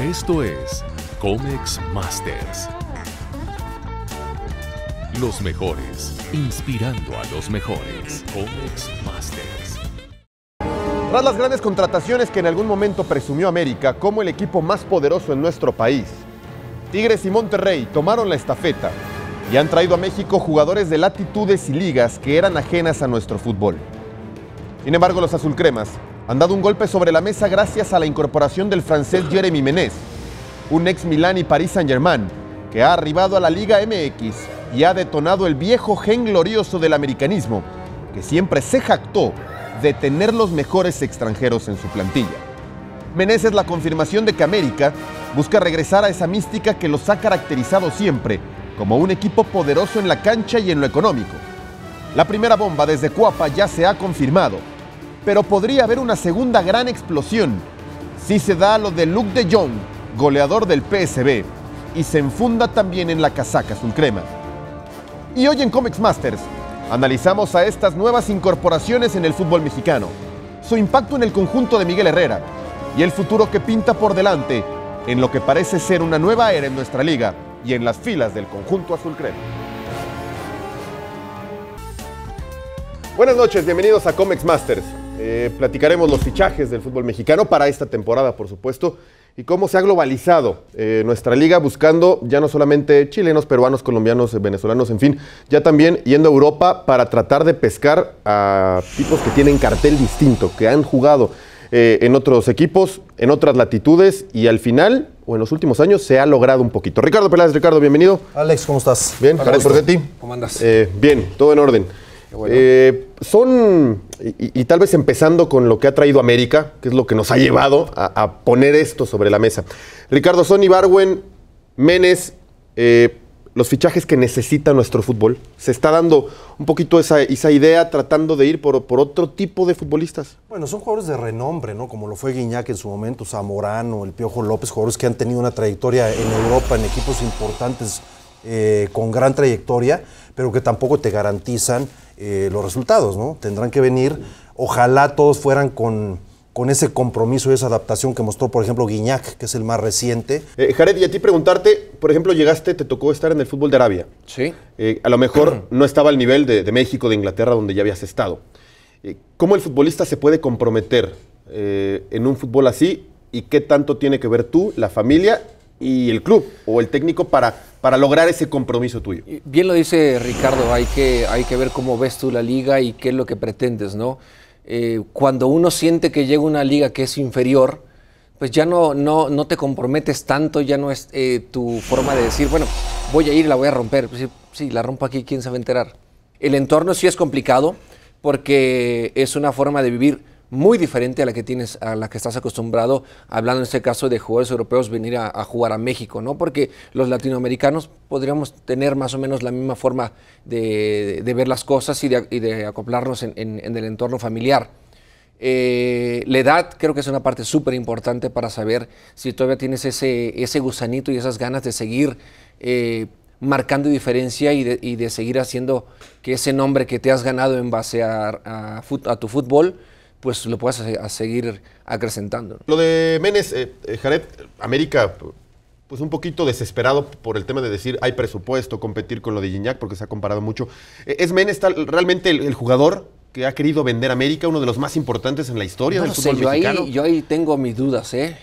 Esto es Comex Masters. Los mejores, inspirando a los mejores. Comex Masters. Tras las grandes contrataciones que en algún momento presumió América como el equipo más poderoso en nuestro país, Tigres y Monterrey tomaron la estafeta y han traído a México jugadores de latitudes y ligas que eran ajenas a nuestro fútbol. Sin embargo, los azulcremas han dado un golpe sobre la mesa gracias a la incorporación del francés Jeremy Menez, un ex Milán y Paris Saint-Germain, que ha arribado a la Liga MX y ha detonado el viejo gen glorioso del americanismo, que siempre se jactó de tener los mejores extranjeros en su plantilla. Menez es la confirmación de que América busca regresar a esa mística que los ha caracterizado siempre como un equipo poderoso en la cancha y en lo económico. La primera bomba desde Cuapa ya se ha confirmado pero podría haber una segunda gran explosión si se da lo de Luke de Jong, goleador del PSB, y se enfunda también en la casaca azul crema. Y hoy en Comics Masters analizamos a estas nuevas incorporaciones en el fútbol mexicano, su impacto en el conjunto de Miguel Herrera y el futuro que pinta por delante en lo que parece ser una nueva era en nuestra liga y en las filas del conjunto azul crema. Buenas noches, bienvenidos a Comics Masters. Eh, platicaremos los fichajes del fútbol mexicano para esta temporada, por supuesto, y cómo se ha globalizado eh, nuestra liga buscando ya no solamente chilenos, peruanos, colombianos, eh, venezolanos, en fin, ya también yendo a Europa para tratar de pescar a tipos que tienen cartel distinto, que han jugado en otros equipos, en otras latitudes y al final o en los últimos años se ha logrado un poquito. Ricardo Peláez, Ricardo, bienvenido. Alex, ¿cómo estás? Bien, ¿Cómo andas? bien, todo en orden. Eh, son, y, tal vez empezando con lo que ha traído América, que es lo que nos ha llevado a, poner esto sobre la mesa. Ricardo Sony, Barwen, Menes, eh, los fichajes que necesita nuestro fútbol. Se está dando un poquito esa, esa idea tratando de ir por, otro tipo de futbolistas. Bueno, son jugadores de renombre, ¿no? Como lo fue Guiñac en su momento, Zamorano, el Piojo López, jugadores que han tenido una trayectoria en Europa, en equipos importantes, eh, con gran trayectoria, pero que tampoco te garantizan eh, los resultados, ¿no? Tendrán que venir. Ojalá todos fueran con, ese compromiso y esa adaptación que mostró, por ejemplo, Guiñac, que es el más reciente. Eh, Jared, y a ti preguntarte, por ejemplo, llegaste, te tocó estar en el fútbol de Arabia. Sí. Eh, a lo mejor no estaba al nivel de, de, México, de Inglaterra, donde ya habías estado. ¿Cómo el futbolista se puede comprometer en un fútbol así? ¿Y qué tanto tiene que ver tú, la familia y el club o el técnico para, para lograr ese compromiso tuyo. Bien lo dice Ricardo, hay que, hay que ver cómo ves tú la liga y qué es lo que pretendes, ¿no? Eh, cuando uno siente que llega una liga que es inferior, pues ya no, no, no te comprometes tanto, ya no es eh, tu forma de decir, bueno, voy a ir y la voy a romper. Pues sí, la rompo aquí, ¿quién se va a enterar? El entorno sí es complicado porque es una forma de vivir muy diferente a la que tienes, a la que estás acostumbrado, hablando en este caso de jugadores europeos venir a, jugar a México, ¿no? Porque los latinoamericanos podríamos tener más o menos la misma forma de, ver las cosas y de, acoplarnos en, el entorno familiar. Eh, la edad creo que es una parte súper importante para saber si todavía tienes ese, ese gusanito y esas ganas de seguir eh, marcando diferencia y de, seguir haciendo que ese nombre que te has ganado en base a tu fútbol pues lo puedas seguir acrecentando. Lo de Menes, eh, eh, Jared, América, pues un poquito desesperado por el tema de decir hay presupuesto, competir con lo de Gignac, porque se ha comparado mucho. Eh, ¿Es Menes realmente el, jugador que ha querido vender América, uno de los más importantes en la historia del fútbol yo Ahí, tengo mis dudas, ¿eh?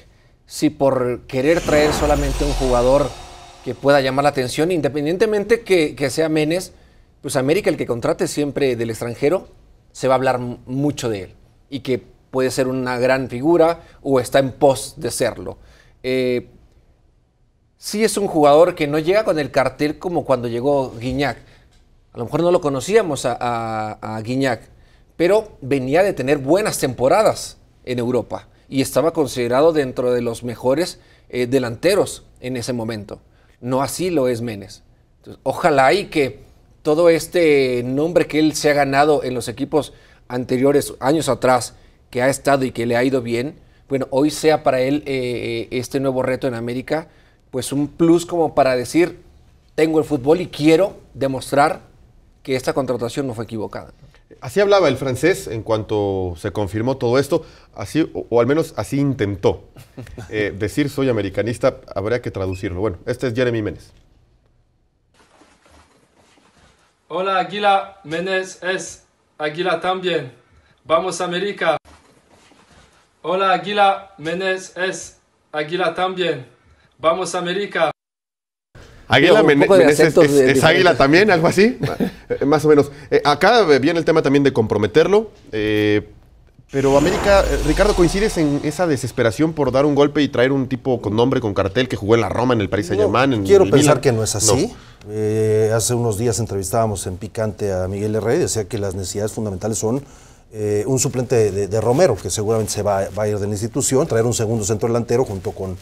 Si por querer traer solamente un jugador que pueda llamar la atención, independientemente que, que sea Menes, pues América, el que contrate siempre del extranjero, se va a hablar mucho de él y que puede ser una gran figura o está en pos de serlo. Eh, sí es un jugador que no llega con el cartel como cuando llegó Guiñac. A lo mejor no lo conocíamos a, a, Guiñac, pero venía de tener buenas temporadas en Europa y estaba considerado dentro de los mejores eh, delanteros en ese momento. No así lo es Menes. ojalá y que todo este nombre que él se ha ganado en los equipos anteriores, años atrás, que ha estado y que le ha ido bien, bueno, hoy sea para él eh, eh, este nuevo reto en América, pues un plus como para decir, tengo el fútbol y quiero demostrar que esta contratación no fue equivocada. Así hablaba el francés en cuanto se confirmó todo esto, así, o, al menos así intentó. Eh, decir soy americanista, habría que traducirlo. Bueno, este es Jeremy Menes Hola, Aguila. Menes, es Águila también. Vamos América. Hola Águila Menes es Águila también. Vamos América. Águila Menes es, es, Águila también, algo así, eh, más o menos. Eh, acá viene el tema también de comprometerlo. Eh, pero América, eh, Ricardo, ¿coincides en esa desesperación por dar un golpe y traer un tipo con nombre, con cartel, que jugó en la Roma, en el Paris Saint-Germain? quiero pensar que no es así. Eh, hace unos días entrevistábamos en Picante a Miguel Herrera y decía que las necesidades fundamentales son eh, un suplente de, Romero, que seguramente se va, va, a ir de la institución, traer un segundo centro delantero junto con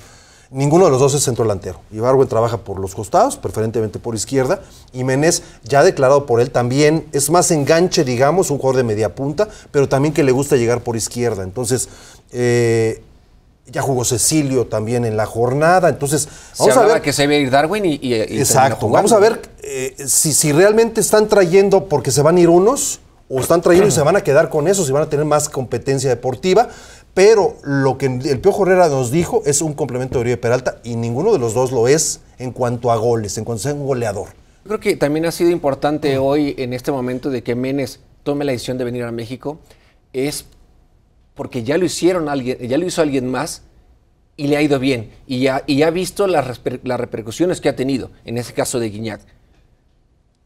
Ninguno de los dos es centro delantero. Ibarwen trabaja por los costados, preferentemente por izquierda. Y Menés, ya declarado por él, también es más enganche, digamos, un jugador de media punta, pero también que le gusta llegar por izquierda. Entonces, eh, ya jugó Cecilio también en la jornada. Entonces, vamos a ver. que eh, se iba a ir Darwin y. exacto. Vamos a ver si, si realmente están trayendo porque se van a ir unos o están trayendo y se van a quedar con esos y van a tener más competencia deportiva. Pero lo que el Pio Herrera nos dijo es un complemento de Oribe Peralta y ninguno de los dos lo es en cuanto a goles, en cuanto a un goleador. Creo que también ha sido importante hoy, en este momento, de que Menes tome la decisión de venir a México, es porque ya lo hicieron alguien, ya lo hizo alguien más y le ha ido bien. Y ya, y ha visto las, las, repercusiones que ha tenido, en ese caso de Guiñac.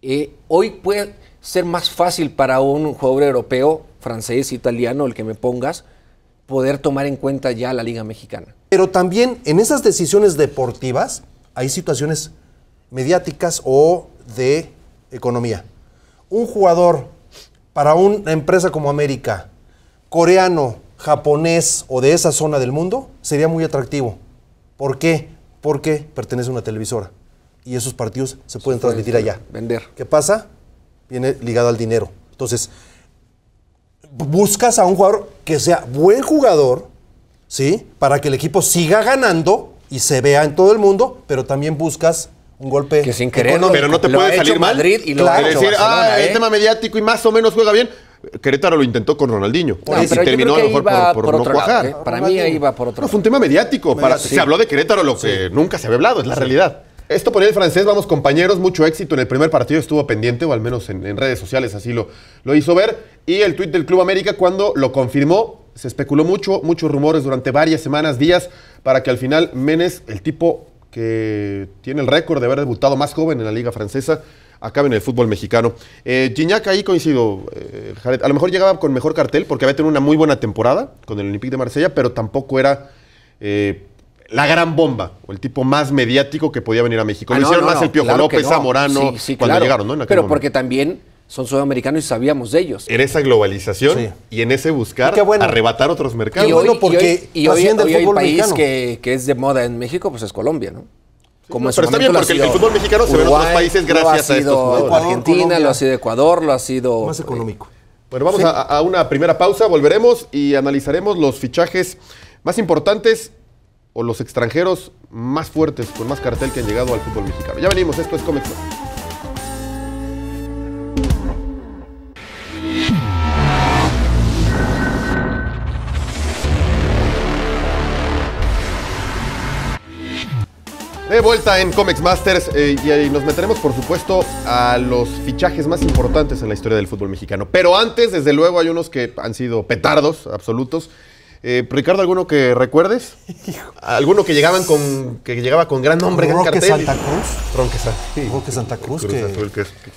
Eh, hoy puede ser más fácil para un jugador europeo, francés, italiano, el que me pongas, poder tomar en cuenta ya la Liga Mexicana. Pero también en esas decisiones deportivas hay situaciones mediáticas o de economía. Un jugador para una empresa como América, coreano, japonés o de esa zona del mundo, sería muy atractivo. ¿Por qué? Porque pertenece a una televisora y esos partidos se pueden transmitir allá. Vender. ¿Qué pasa? Viene ligado al dinero. Entonces, buscas a un jugador que sea buen jugador, ¿sí? Para que el equipo siga ganando y se vea en todo el mundo, pero también buscas un golpe que sin querer pero no te puede salir mal Madrid y decir ah ¿eh? tema mediático y más o menos juega bien Querétaro lo intentó con Ronaldinho y terminó a lo mejor por, no cuajar ¿eh? para mí iba por otro no, fue un tema mediático se habló de Querétaro lo que nunca se había hablado es la realidad esto por el francés, vamos compañeros, mucho éxito en el primer partido, estuvo pendiente, o al menos en, redes sociales así lo, lo hizo ver. Y el tuit del Club América cuando lo confirmó, se especuló mucho, muchos rumores durante varias semanas, días, para que al final Menes, el tipo que tiene el récord de haber debutado más joven en la liga francesa, acabe en el fútbol mexicano. Eh, Gignac, ahí coincido, eh, a lo mejor llegaba con mejor cartel porque había tenido una muy buena temporada con el Olympique de Marsella, pero tampoco era... Eh, la gran bomba, o el tipo más mediático que podía venir a México. Ah, lo hicieron más el Piojo López, Zamorano, cuando llegaron, ¿no? Pero porque también son sudamericanos y sabíamos de ellos. En esa globalización y en ese buscar arrebatar otros mercados. Y hoy, bueno, porque y el país que, que, es de moda en México, pues es Colombia, ¿no? Como pero está bien porque el, fútbol mexicano se ve en otros países gracias a estos jugadores. sido Argentina, lo ha sido Ecuador, lo ha sido... Más económico. Bueno, vamos a, a, una primera pausa, volveremos y analizaremos los fichajes más importantes o los extranjeros más fuertes, con más cartel que han llegado al fútbol mexicano. Ya venimos, esto es Comex De vuelta en comics Masters eh, y, y, nos meteremos, por supuesto, a los fichajes más importantes en la historia del fútbol mexicano. Pero antes, desde luego, hay unos que han sido petardos absolutos. Eh, Ricardo, ¿alguno que recuerdes? ¿Alguno que llegaban con que llegaba con gran nombre, gran Santa Cruz. Santa Cruz.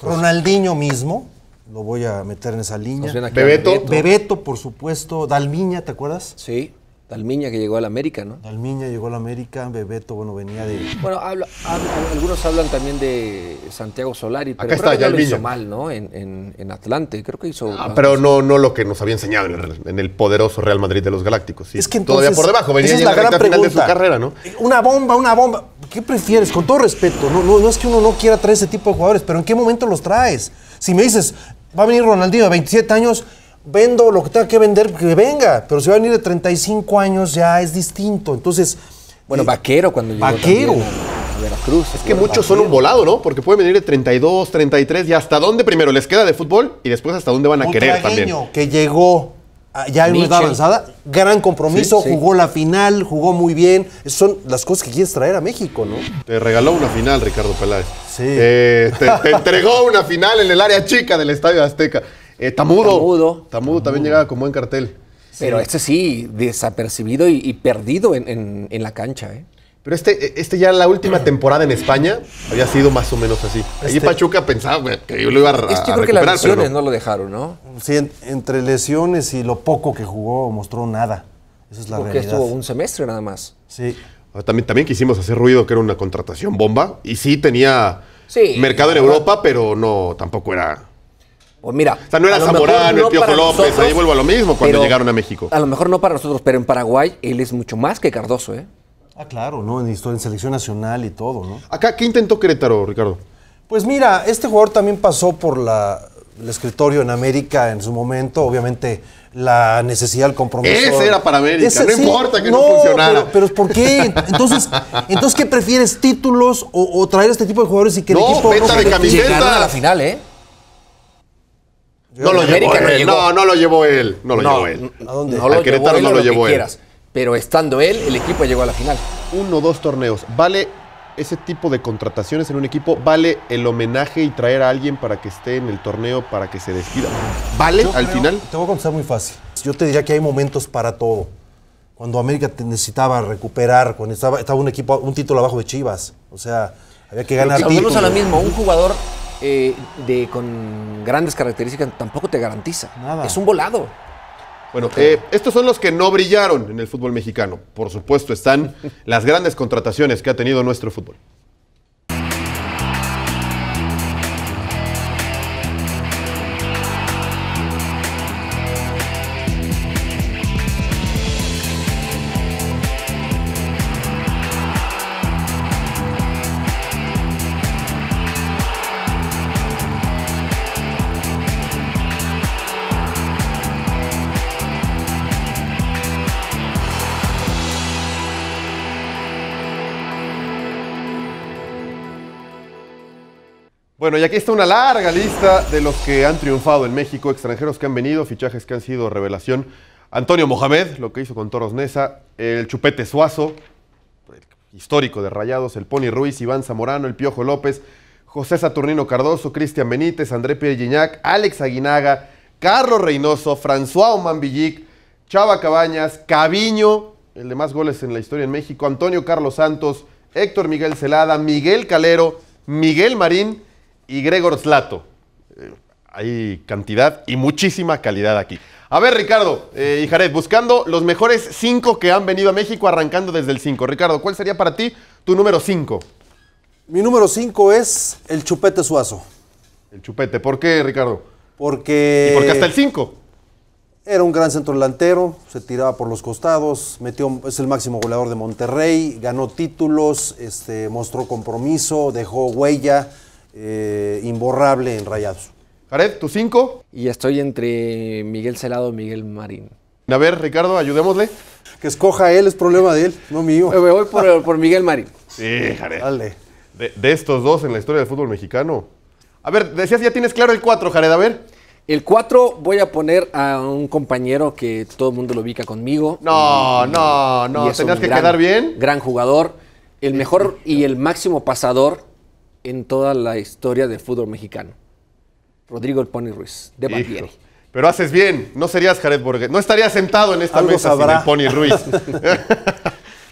Ronaldinho mismo, lo voy a meter en esa línea. Bebeto. Bebeto, por supuesto. Dalmiña, ¿te acuerdas? Sí. Dalmiña que llegó a la América, ¿no? Dalmiña llegó a la América, Bebeto, bueno, venía de... Bueno, algunos hablan también de Santiago Solari, pero Acá creo que lo hizo mal, ¿no? En, en, en, Atlante, creo que hizo... Ah, pero no, no lo que nos había enseñado en el, poderoso Real Madrid de los Galácticos. Es que Todavía por debajo, venía la, gran pregunta. de su carrera, ¿no? Una bomba, una bomba. ¿Qué prefieres? Con todo respeto, no, no, es que uno no quiera traer ese tipo de jugadores, pero ¿en qué momento los traes? Si me dices, va a venir Ronaldinho a 27 años vendo lo que tenga que vender, que venga. Pero si va a venir de 35 años ya es distinto. Entonces. Bueno, eh, vaquero cuando llegó. Vaquero. Veracruz. Es que muchos son un volado, ¿no? Porque pueden venir de 32, 33 y hasta dónde primero les queda de fútbol y después hasta dónde van a querer también. que llegó ya en una edad avanzada, gran compromiso, jugó la final, jugó muy bien. Esas son las cosas que quieres traer a México, ¿no? Te regaló una final, Ricardo Peláez. Sí. Eh, te entregó una final en el área chica del Estadio Azteca. Eh, Tamudo. Tamudo. también llegaba con buen cartel. Pero este sí, desapercibido y, perdido en, la cancha. ¿eh? Pero este, eh, este ya la última temporada en España había sido más o menos así. Ahí este- Pachuca pensaba que yo lo iba a, es que creo que las lesiones no. lo dejaron, ¿no? Sí, entre lesiones y lo poco que jugó mostró nada. Esa es la Porque estuvo un semestre nada más. Sí. También, también quisimos hacer ruido que era una contratación bomba y sí tenía mercado en Europa, pero no tampoco era o pues mira. O sea, no era Zamorano, el Piojo López, ahí vuelvo a lo mismo cuando llegaron a México. A lo mejor no para nosotros, pero en Paraguay él es mucho más que Cardoso, ¿eh? Ah, claro, ¿no? En, historia, en selección nacional y todo, ¿no? Acá, ¿qué intentó Querétaro, Ricardo? Pues mira, este jugador también pasó por la, el escritorio en América en su momento, obviamente la necesidad del compromiso. Ese era para América, no importa que no, funcionara. Pero, pero, ¿por qué? Entonces, entonces ¿qué prefieres? ¿Títulos o, o, traer este tipo de jugadores y que el equipo no de a la final, eh? no lo llevó él. No, lo llevó él. No lo llevó él. No Querétaro llevó él. Pero estando él, el equipo llegó a la final. Uno o dos torneos. Vale ese tipo de contrataciones en un equipo, ¿vale el homenaje y traer a alguien para que esté en el torneo, para que se despida? ¿Vale al final? Te voy a contestar muy fácil. Yo te diría que hay momentos para todo. Cuando América necesitaba recuperar, cuando estaba, estaba un equipo, un título abajo de Chivas. O sea, había que ganar títulos. a lo mismo, un jugador eh, de, con grandes características tampoco te garantiza. Es un volado. Bueno, eh, estos son los que no brillaron en el fútbol mexicano. Por supuesto, están las grandes contrataciones que ha tenido nuestro fútbol. Bueno, y aquí está una larga lista de los que han triunfado en México, extranjeros que han venido, fichajes que han sido revelación. Antonio Mohamed, lo que hizo con Toros Nesa, el Chupete Suazo, histórico de Rayados, el Pony Ruiz, Iván Zamorano, el Piojo López, José Saturnino Cardoso, Cristian Benítez, André Pierre Alex Aguinaga, Carlos Reynoso, François Omanvillic, Chava Cabañas, Caviño, el de más goles en la historia en México, Antonio Carlos Santos, Héctor Miguel Celada, Miguel Calero, Miguel Marín, y Gregor Slato. Eh, hay cantidad y muchísima calidad aquí. A ver, Ricardo eh, y Jared, buscando los mejores cinco que han venido a México arrancando desde el 5. Ricardo, ¿cuál sería para ti tu número 5? Mi número 5 es el Chupete Suazo. El Chupete, ¿por qué, Ricardo? Porque. ¿Y porque hasta el 5? Era un gran centro delantero, se tiraba por los costados, metió, es el máximo goleador de Monterrey, ganó títulos, este, mostró compromiso, dejó huella. Eh, imborrable en Rayados. Jared, ¿tu cinco? Y estoy entre Miguel Celado y Miguel Marín. A ver, Ricardo, ayudémosle. Que escoja él, es problema de él, no mío. Me voy por, Miguel Marín. Sí, Jared. Dale. De, estos dos en la historia del fútbol mexicano. A ver, decías, ya tienes claro el 4, Jared, a ver. El 4 voy a poner a un compañero que todo el mundo lo ubica conmigo. No, no, no, tenías que quedar bien. Gran jugador, el mejor y el máximo pasador en toda la historia del fútbol mexicano. Rodrigo El Pony Ruiz, de Pero haces bien, no serías Jared Borges, no estarías sentado en esta mesa sin el Pony Ruiz.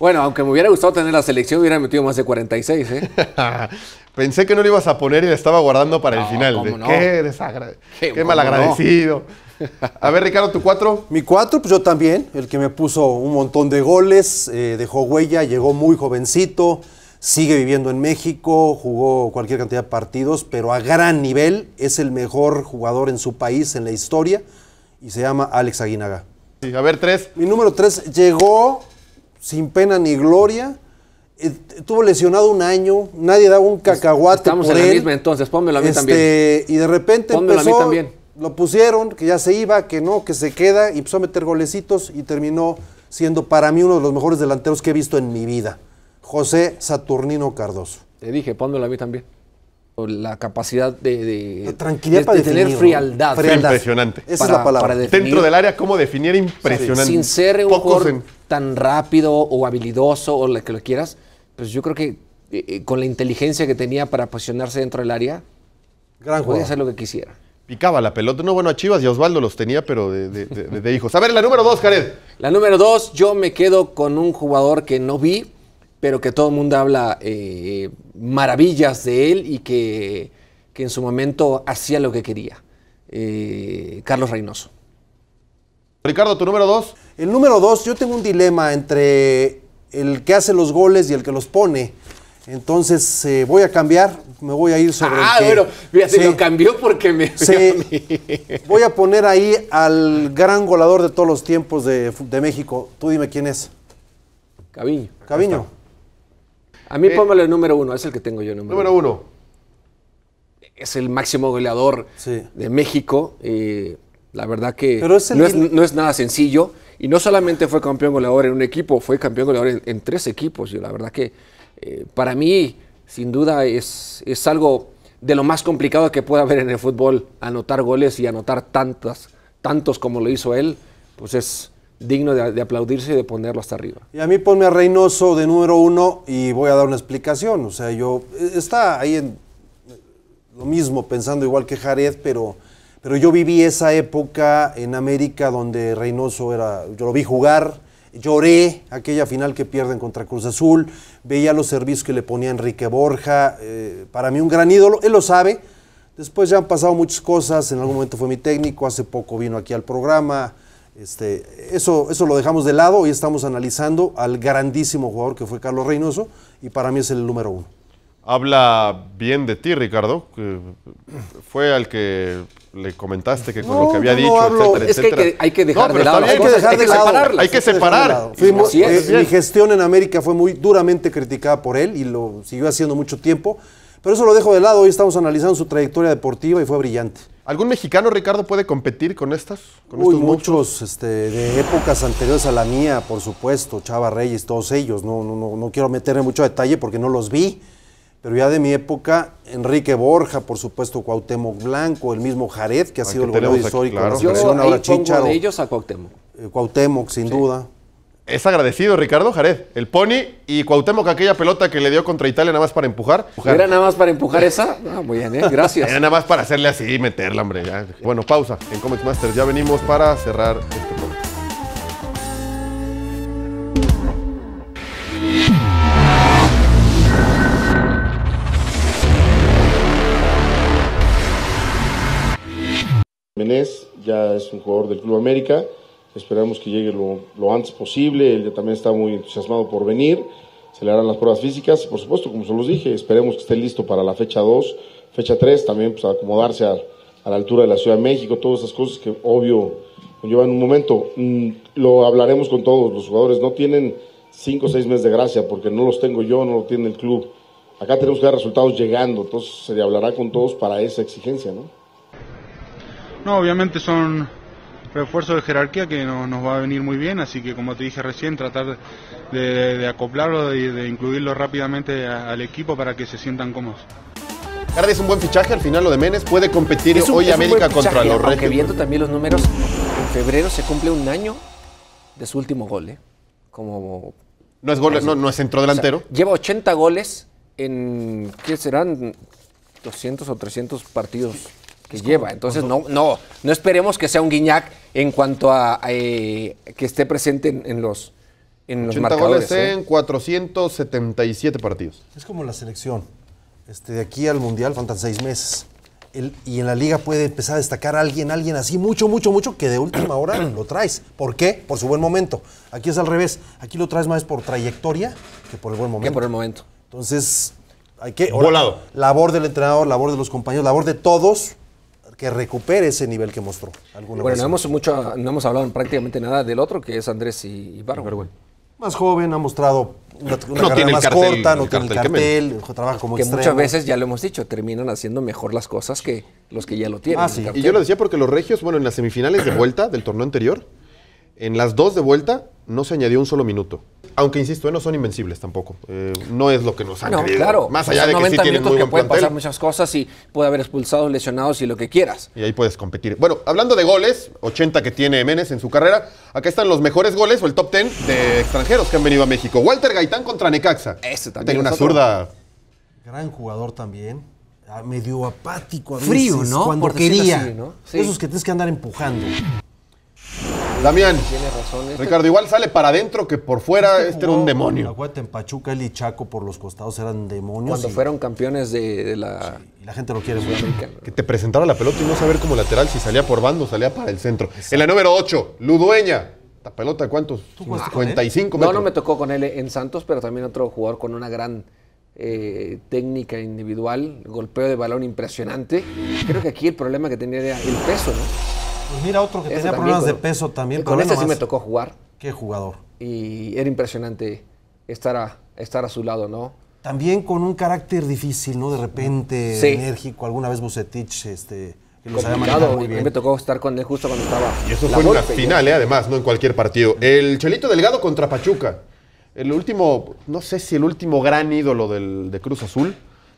bueno, aunque me hubiera gustado tener la selección, hubiera metido más de 46, ¿eh? Pensé que no lo ibas a poner y la estaba guardando para el final. Qué desagradecido. Qué, malagradecido. A ver, Ricardo, ¿tu cuatro? Mi cuatro, pues yo también. El que me puso un montón de goles, eh, dejó huella, llegó muy jovencito sigue viviendo en México, jugó cualquier cantidad de partidos, pero a gran nivel es el mejor jugador en su país en la historia y se llama Alex Aguinaga. a ver, tres. Mi número tres llegó sin pena ni gloria. Eh, estuvo lesionado un año, nadie da un pues, cacahuate. Estamos en la misma entonces, pónmelo a mí este, también. Y de repente empezó, lo pusieron, que ya se iba, que no, que se queda, y empezó a meter golecitos y terminó siendo para mí uno de los mejores delanteros que he visto en mi vida. José Saturnino Cardoso. Te dije, pónmelo a mí también. La capacidad de, de tranquilidad de, tener frialdad. Impresionante. Esa es la palabra. Dentro del área, cómo definir impresionante. Sin ser un jugador tan rápido o habilidoso o lo que lo quieras, pues yo creo que eh, eh, con la inteligencia que tenía para posicionarse dentro del área, Gran podía hacer lo que quisiera picaba la pelota. No, bueno, a Chivas y a Osvaldo los tenía, pero de, de, hijos. A ver, la número dos, Jared. La número dos, yo me quedo con un jugador que no vi, pero que todo el mundo habla eh, maravillas de él y que, en su momento hacía lo que quería. Eh, Carlos Reynoso. Ricardo, tu número dos. El número dos, yo tengo un dilema entre el que hace los goles y el que los pone. Entonces eh, voy a cambiar, me voy a ir sobre el ah, que... bueno, se lo cambió porque me... voy a poner ahí al gran goleador de todos los tiempos de, de México. Tú dime quién es. Caviño. Caviño. A mí eh, póngale el número uno, es el que tengo yo número, número uno. Es el máximo goleador de México. la verdad que no, es, nada sencillo. Y no solamente fue campeón goleador en un equipo, fue campeón goleador en, tres equipos. Y la verdad que eh, para mí, sin duda, es, es algo de lo más complicado que puede haber en el fútbol. Anotar goles y anotar tantas, tantos como lo hizo él, pues es, digno de, aplaudirse y de ponerlo hasta arriba. Y a mí ponme a Reynoso de número uno y voy a dar una explicación. O sea, yo e, está ahí en eh, lo mismo, pensando igual que Jared, pero, pero yo viví esa época en América donde Reynoso era, yo lo vi jugar, lloré aquella final que pierden contra Cruz Azul, veía los servicios que le ponía Enrique Borja, eh, para mí un gran ídolo, él lo sabe. Después ya han pasado muchas cosas, en algún momento fue mi técnico, hace poco vino aquí al programa, este, eso, eso lo dejamos de lado y estamos analizando al grandísimo jugador que fue Carlos Reynoso y para mí es el número uno. Habla bien de ti, Ricardo. Fue al que le comentaste que con lo que había dicho, es Que hay que dejar de lado. Hay que separar. Eh, mi gestión en América fue muy duramente criticada por él y lo siguió haciendo mucho tiempo. Pero eso lo dejo de lado. Hoy estamos analizando su trayectoria deportiva y fue brillante. ¿Algún mexicano, Ricardo, puede competir con estas? Con muchos, este, de épocas anteriores a la mía, por supuesto, Chava Reyes, todos ellos. No, no, no, no quiero meterme mucho detalle porque no los vi. Pero ya de mi época, Enrique Borja, por supuesto, Cuauhtémoc Blanco, el mismo Jared, que ha sido el goleador histórico claro. de la ahora de ellos a Cuauhtémoc. Eh, Cuauhtémoc, sin duda es agradecido Ricardo Jared, el Pony y Cuauhtémoc aquella pelota que le dio contra Italia nada más para empujar. ¿Era nada más para empujar esa? Ah, muy bien, ¿eh? gracias. Era nada más para hacerle así y meterla, hombre. Bueno, pausa en Comics Masters. Ya venimos para cerrar este punto. Menés ya es un jugador del Club América Esperamos que llegue lo, antes posible. Él ya también está muy entusiasmado por venir. Se le harán las pruebas físicas. Por supuesto, como se los dije, esperemos que esté listo para la fecha 2, fecha 3, también pues, acomodarse a, la altura de la Ciudad de México, todas esas cosas que obvio llevan un momento. Mm, lo hablaremos con todos los jugadores. No tienen 5 o seis meses de gracia porque no los tengo yo, no lo tiene el club. Acá tenemos que dar resultados llegando, entonces se le hablará con todos para esa exigencia, ¿no? No, obviamente son refuerzo de jerarquía que nos va a venir muy bien, así que como te dije recién, tratar de, acoplarlo y de, incluirlo rápidamente al equipo para que se sientan cómodos. Cardi es un buen fichaje, al final lo de Menes puede competir hoy América contra los Reyes. Aunque viendo también los números, en febrero se cumple un año de su último gol, ¿eh? Como... No es gol, no, es centro delantero. lleva 80 goles en, ¿qué serán? 200 o 300 partidos que lleva. Entonces, pues, no, no, no esperemos que sea un Guiñac en cuanto a, eh, que esté presente en, los, en los marcadores. goles ¿eh? en 477 partidos. Es como la selección. Este, de aquí al Mundial faltan seis meses. y en la liga puede empezar a destacar alguien, alguien así, mucho, mucho, mucho, que de última hora lo traes. ¿Por qué? Por su buen momento. Aquí es al revés. Aquí lo traes más por trayectoria que por el buen momento. Que por el momento. Entonces, hay que... Volado. Labor del entrenador, labor de los compañeros, labor de todos que recupere ese nivel que mostró. bueno, No, hemos mucho, no hemos hablado prácticamente nada del otro, que es Andrés y, barwell Más joven, ha mostrado una, no carrera más corta, no tiene cartel, trabaja como Que muchas veces, ya lo hemos dicho, terminan haciendo mejor las cosas que los que ya lo tienen. Ah, y yo lo decía porque los regios, bueno, en las semifinales de vuelta del torneo anterior, en las dos de vuelta no se añadió un solo minuto aunque insisto, eh, no son invencibles tampoco. Eh, no es lo que nos han no, Más allá de que sí tienen muy buen pueden pasar muchas cosas y puede haber expulsados, lesionados y lo que quieras. Y ahí puedes competir. Bueno, hablando de goles, 80 que tiene Menes en su carrera, acá están los mejores goles o el top 10 de extranjeros que han venido a México. Walter Gaitán contra Necaxa. Ese también. una zurda. Gran jugador también ah, medio apático Frío, ¿no? Porquería. Esos que tienes que andar empujando. Damián. Este- Ricardo, igual sale para adentro que por fuera. Este, este era un demonio. en Pachuca, él y Chaco por los costados eran demonios. Cuando fueron campeones de, la. y la gente lo quiere mucho. Que te presentara la pelota y no saber cómo lateral si salía por bando salía para el centro. En la número 8, Ludueña. ¿La pelota cuántos? 55 metros. No, no me tocó con él en Santos, pero también otro jugador con una gran. Eh, técnica individual, golpeo de balón impresionante. Creo que aquí el problema que tenía era el peso, ¿no? Pues mira, otro que tenía problemas de peso también. Con este sí me tocó jugar. Qué jugador. Y era impresionante estar a, estar a su lado, ¿no? También con un carácter difícil, ¿no? De repente, enérgico. Alguna vez Bucetich, este... complicado, muy me tocó estar con él justo cuando estaba. Y eso fue en una final, ¿eh? además, no en cualquier partido. El Chelito Delgado contra Pachuca. El último, no sé si el último gran ídolo de Cruz Azul,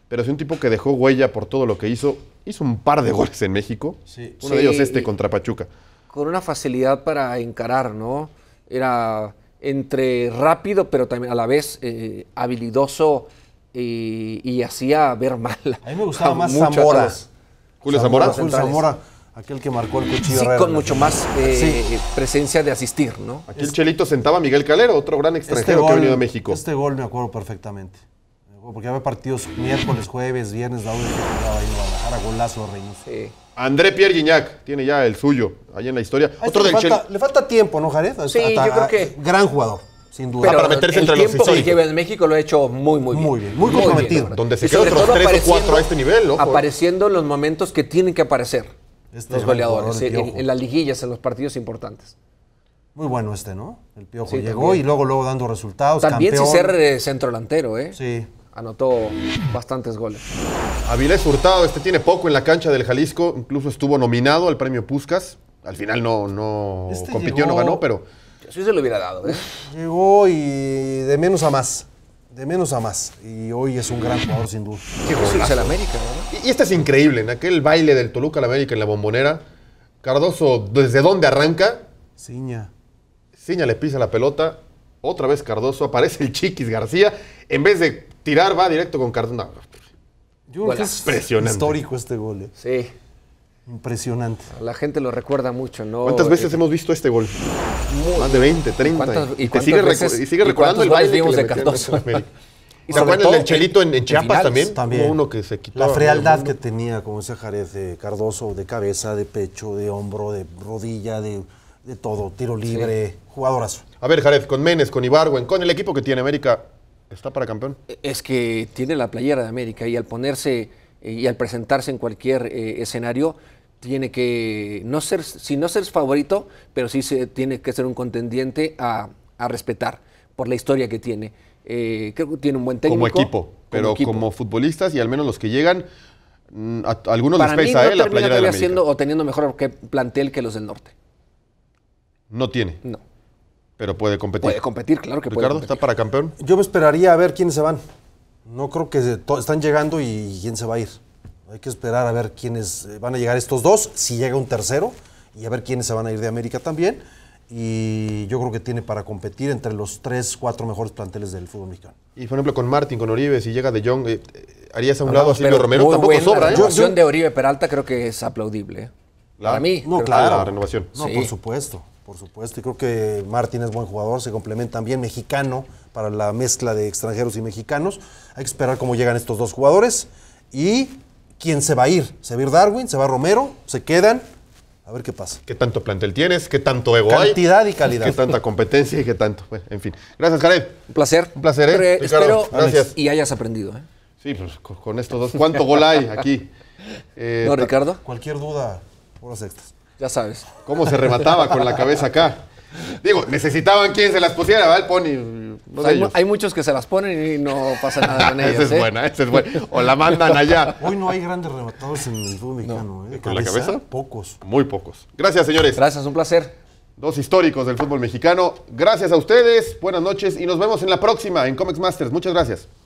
pero es un tipo que dejó huella por todo lo que hizo hizo un par de goles en México. Uno de ellos este contra Pachuca. Con una facilidad para encarar, ¿no? Era entre rápido, pero también a la vez eh, habilidoso y, hacía ver mal. A mí me gustaba más Zamora. Julio Zamora. Julio Zamora, aquel que marcó el cuchillo. Sí, con mucho más eh, presencia de asistir, ¿no? Aquí el Chelito sentaba Miguel Calero, otro gran este extranjero que ha venido a México. Este gol me acuerdo perfectamente. Porque había partidos miércoles, jueves, viernes, Daud Guadalajara, golazo de Reynoso. Sí. André Pierre Guignac tiene ya el suyo ahí en la historia. Este Otro le, falta, le, falta, tiempo, ¿no, Jared? sí, yo creo que... Gran jugador. Sin duda. para meterse el entre tiempo los que lleva en México lo ha hecho muy, muy bien. Muy bien, muy, comprometido. Donde se quedan otros tres o cuatro a este nivel, Apareciendo en los momentos que tienen que aparecer este los goleadores, en, las liguillas, en los partidos importantes. Muy bueno este, ¿no? El Piojo llegó y luego, luego dando resultados. También si ser eh, centro delantero, ¿eh? Sí anotó bastantes goles. Avilés Hurtado, este tiene poco en la cancha del Jalisco, incluso estuvo nominado al premio Puscas. Al final no, no este compitió, no ganó, pero. Sí se lo hubiera dado. ¿eh? Llegó y de menos a más. De menos a más. Y hoy es un gran jugador, sin duda. Qué América, Y, y este es increíble. En aquel baile del Toluca al América en la bombonera, Cardoso, ¿desde dónde arranca? Ciña. Ciña le pisa la pelota. Otra vez Cardoso, aparece el Chiquis García. En vez de tirar va directo con Cardona. Impresionante. histórico este gol. Eh. Sí. Impresionante. La gente lo recuerda mucho, ¿no? ¿Cuántas veces eh, hemos visto este gol? Más de 20, 30. ¿Y, te sigue, recordando el baile de Cardoso? ¿Y ¿Se acuerdan del Chelito en, Chiapas también? También. Uno que se quitó, la frialdad que tenía, como ese Jarez, de Cardoso, de cabeza, de pecho, de hombro, de rodilla, de, todo, tiro libre, jugadorazo. A ver, Jarez, con Menes, con Ibarwen, con el equipo que tiene América, ¿Está para campeón? E, es que tiene la playera de América y al ponerse eh, y al presentarse en cualquier eh, escenario, tiene que no ser, si no ser favorito, pero sí se, tiene que ser un contendiente a, respetar por la historia que tiene. Eh, creo que tiene un buen técnico. Como equipo, pero como, futbolistas y al menos los que llegan, mm, a, algunos les pesa, la playera de América. o teniendo mejor plantel que los del norte. No tiene. No. Pero puede competir. Puede competir, claro que Ricardo, puede. Ricardo, ¿está para campeón? Yo me esperaría a ver quiénes se van. No creo que están llegando y quién se va a ir. Hay que esperar a ver quiénes eh, van a llegar estos dos, si llega un tercero, y a ver quiénes se van a ir de América también. Y yo creo que tiene para competir entre los tres, cuatro mejores planteles del fútbol mexicano. Y por ejemplo con Martín, con Oribe, si llega de Jong, eh, eh, harías a un lado a Silvio Romero, tampoco sobra. La renovación de Oribe Peralta creo que es aplaudible. Para mí. No, claro. La renovación. No, por supuesto. Por supuesto, y creo que Martín es buen jugador, se complementa bien, mexicano, para la mezcla de extranjeros y mexicanos. Hay que esperar cómo llegan estos dos jugadores y quién se va a ir. ¿Se va a ir Darwin? ¿Se va Romero? ¿Se quedan? A ver qué pasa. ¿Qué tanto plantel tienes? ¿Qué tanto ego Cantidad hay? Cantidad y calidad. ¿Qué tanta competencia y qué tanto? en fin. Gracias, Jared. Un placer. Un placer, ¿eh? espero gracias. y hayas aprendido. ¿eh? Sí, pues con estos dos. ¿Cuánto gol hay aquí? ¿No, eh, Ricardo? Cualquier duda, por las extras. Ya sabes. Cómo se remataba con la cabeza acá. Digo, necesitaban quien se las pusiera, ¿verdad? pony. hay, muchos que se las ponen y no pasa nada con ellas. esa es ¿eh? buena, esa es buena. O la mandan allá. Hoy no hay grandes rematados en el fútbol mexicano. ¿eh? ¿Con la cabeza? Pocos. Muy pocos. Gracias, señores. Gracias, un placer. Dos históricos del fútbol mexicano. Gracias a ustedes, buenas noches y nos vemos en la próxima en Comics Masters. Muchas gracias.